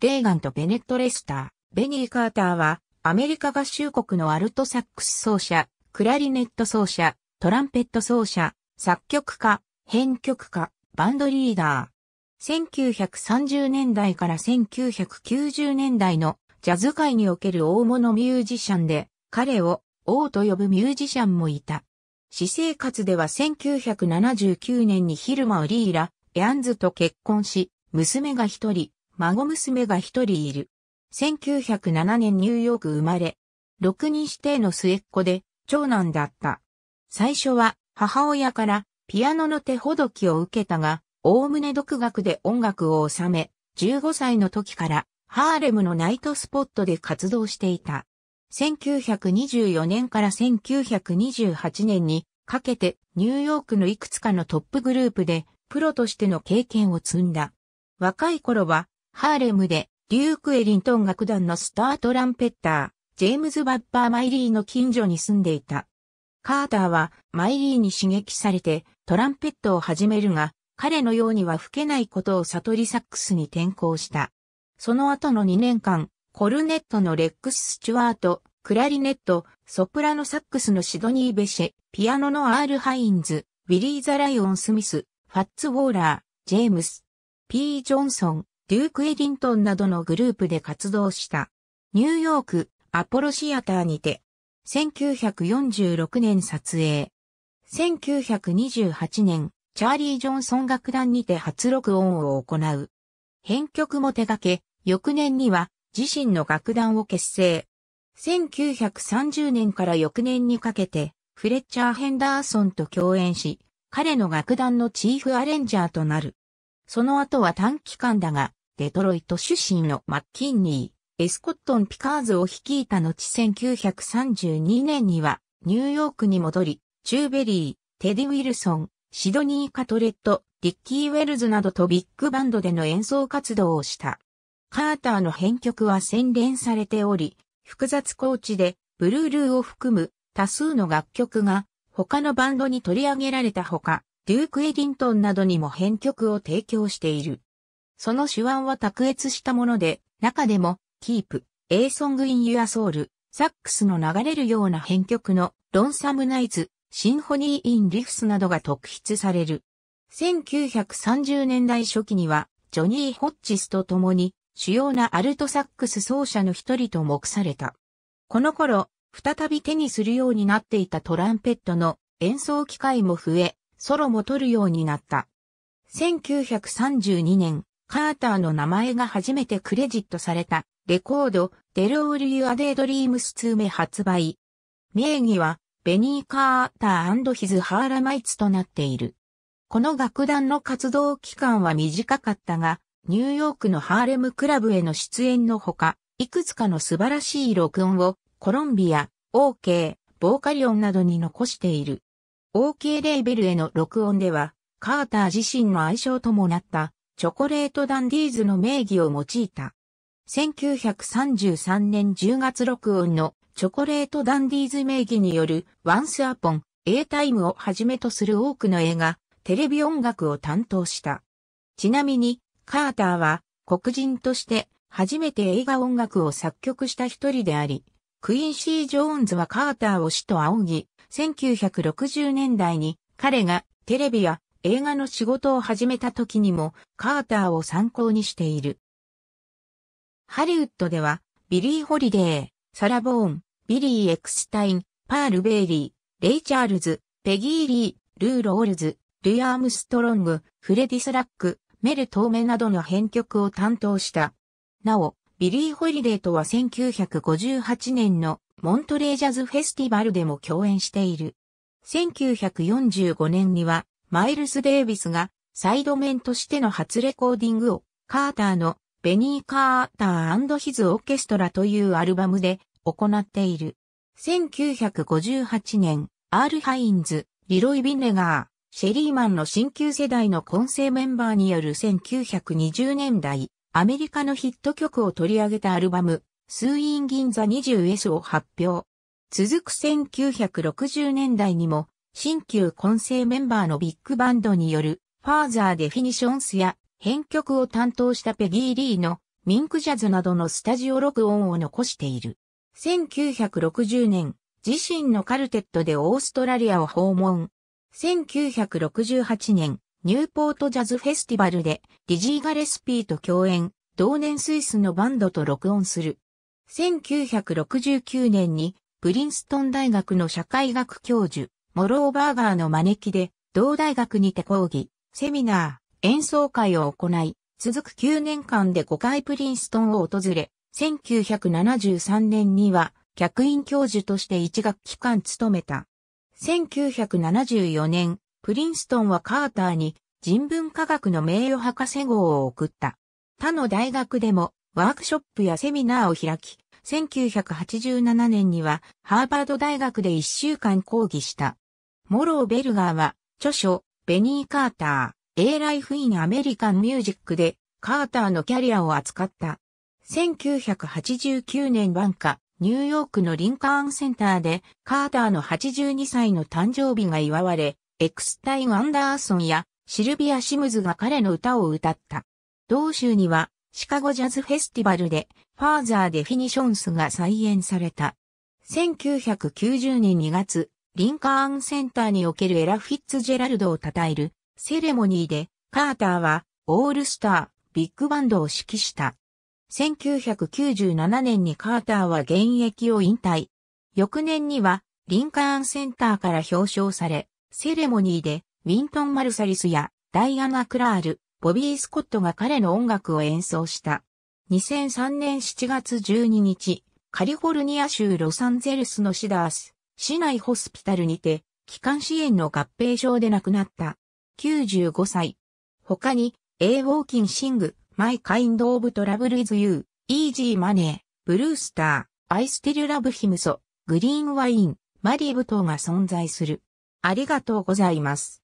レーガンとベネット・レスター、ベニー・カーターは、アメリカ合衆国のアルトサックス奏者、クラリネット奏者、トランペット奏者、作曲家、編曲家、バンドリーダー。1930年代から1990年代のジャズ界における大物ミュージシャンで、彼を王と呼ぶミュージシャンもいた。私生活では1979年にヒルマ・ウリーラ・エアンズと結婚し、娘が一人、孫娘が一人いる。1907年ニューヨーク生まれ、6人指定の末っ子で、長男だった。最初は、母親から、ピアノの手ほどきを受けたが、おおむね独学で音楽を収め、15歳の時から、ハーレムのナイトスポットで活動していた。1924年から1928年にかけてニューヨークのいくつかのトップグループでプロとしての経験を積んだ。若い頃はハーレムで、デューク・エリントン楽団のスタートランペッター、ジェームズ・バッパー・マイリーの近所に住んでいた。カーターはマイリーに刺激されてトランペットを始めるが、彼のようには吹けないことを悟りサックスに転向した。その後の2年間、コルネットのレックス・スチュワート、クラリネット、ソプラノサックスのシドニー・ベシェ、ピアノのアール・ハインズ、ウィリー・ザ・ライオン・スミス、ファッツ・ウォーラー、ジェームス、P・ ジョンソン、デューク・エディントンなどのグループで活動した。ニューヨーク、アポロシアターにて、1946年撮影。1928年、チャーリー・ジョンソン楽団にて初録音を行う。編曲も手掛け、翌年には自身の楽団を結成。1930年から翌年にかけて、フレッチャー・ヘンダーソンと共演し、彼の楽団のチーフアレンジャーとなる。その後は短期間だが、デトロイト出身のマッキンニー、エスコットン・ピカーズを率いた後1932年にはニューヨークに戻り、チューベリー、テディ・ウィルソン、シドニー・カトレット、リッキー・ウェルズなどとビッグバンドでの演奏活動をした。カーターの編曲は洗練されており、複雑コーチでブルールーを含む多数の楽曲が他のバンドに取り上げられたほか、デューク・エディントンなどにも編曲を提供している。その手腕は卓越したもので、中でも、キープ、A Song in Your Soul、サックスの流れるような編曲の、ロンサムナイズ、シンフォニー・イン・リフスなどが特筆される。1930年代初期には、ジョニー・ホッチスと共に、主要なアルトサックス奏者の一人と目された。この頃、再び手にするようになっていたトランペットの演奏機会も増え、ソロも取るようになった。1932年、カーターの名前が初めてクレジットされた、レコード、デロール・ユア・デイ・ドリームス2目発売。名義は、ベニー・カーターヒズ・ハーラマイツとなっている。この楽団の活動期間は短かったが、ニューヨークのハーレムクラブへの出演のほか、いくつかの素晴らしい録音を、コロンビア、オーケー、ボーカリオンなどに残している。オーケーレーベルへの録音では、カーター自身の愛称ともなった、チョコレートダンディーズの名義を用いた。1933年10月録音のチョコレートダンディーズ名義によるワンスアポン、エータイムをはじめとする多くの映画、テレビ音楽を担当した。ちなみに、カーターは黒人として初めて映画音楽を作曲した一人であり、クインシー・ジョーンズはカーターを師と仰ぎ、1960年代に彼がテレビや映画の仕事を始めた時にも、カーターを参考にしている。ハリウッドでは、ビリー・ホリデー、サラ・ボーン、ビリー・エクスタイン、パール・ベイリー、レイ・チャールズ、ペギー・リー、ルー・ロールズ、ルイ・アームストロング、フレディ・スラック、メル・トーメなどの編曲を担当した。なお、ビリー・ホリデーとは1958年のモントレージャズフェスティバルでも共演している。1945年にはマイルス・デイビスがサイドメンとしての初レコーディングをカーターのベニー・カーターヒズ・オーケストラというアルバムで行っている。1958年、アール・ハインズ、リロイ・ビンガー、シェリーマンの新旧世代の混成メンバーによる1920年代、アメリカのヒット曲を取り上げたアルバム、スーイン・ギン・ザ・ 20S を発表。続く1960年代にも、新旧混成メンバーのビッグバンドによるファーザーデフィニションスや編曲を担当したペギー・リーのミンクジャズなどのスタジオ録音を残している。1960年、自身のカルテットでオーストラリアを訪問。1968年、ニューポートジャズフェスティバルでディジー・ガレスピーと共演、同年スイスのバンドと録音する。1969年にプリンストン大学の社会学教授、モローバーガーの招きで、同大学にて講義、セミナー、演奏会を行い、続く9年間で5回プリンストンを訪れ、1973年には客員教授として1学期間務めた。1974年、プリンストンはカーターに人文科学の名誉博士号を送った。他の大学でもワークショップやセミナーを開き、1987年にはハーバード大学で1週間講義した。モロー・ベルガーは著書ベニー・カーター、A Life in American Music でカーターのキャリアを扱った。1989年晩夏、ニューヨークのリンカーンセンターでカーターの82歳の誕生日が祝われ、エクスタイン・アンダーソンやシルビア・シムズが彼の歌を歌った。同州にはシカゴジャズフェスティバルでファーザーデフィニションスが再演された。1990年2月、リンカーンセンターにおけるエラ・フィッツジェラルドを称えるセレモニーで、カーターはオールスター、ビッグバンドを指揮した。1997年にカーターは現役を引退。翌年には、リンカーンセンターから表彰され、セレモニーで、ウィントン・マルサリスやダイアナ・クラール、ボビー・スコットが彼の音楽を演奏した。2003年7月12日、カリフォルニア州ロサンゼルスのシダース、市内ホスピタルにて、気管支炎の合併症で亡くなった。95歳。他に、A ウォーキンシング、マイ・カ My Kind of Trouble Is You, Easy Money, ブルースター、アイ・ステル・ラブ・ヒムソ、グリーンワイン、マリブ等が存在する。ありがとうございます。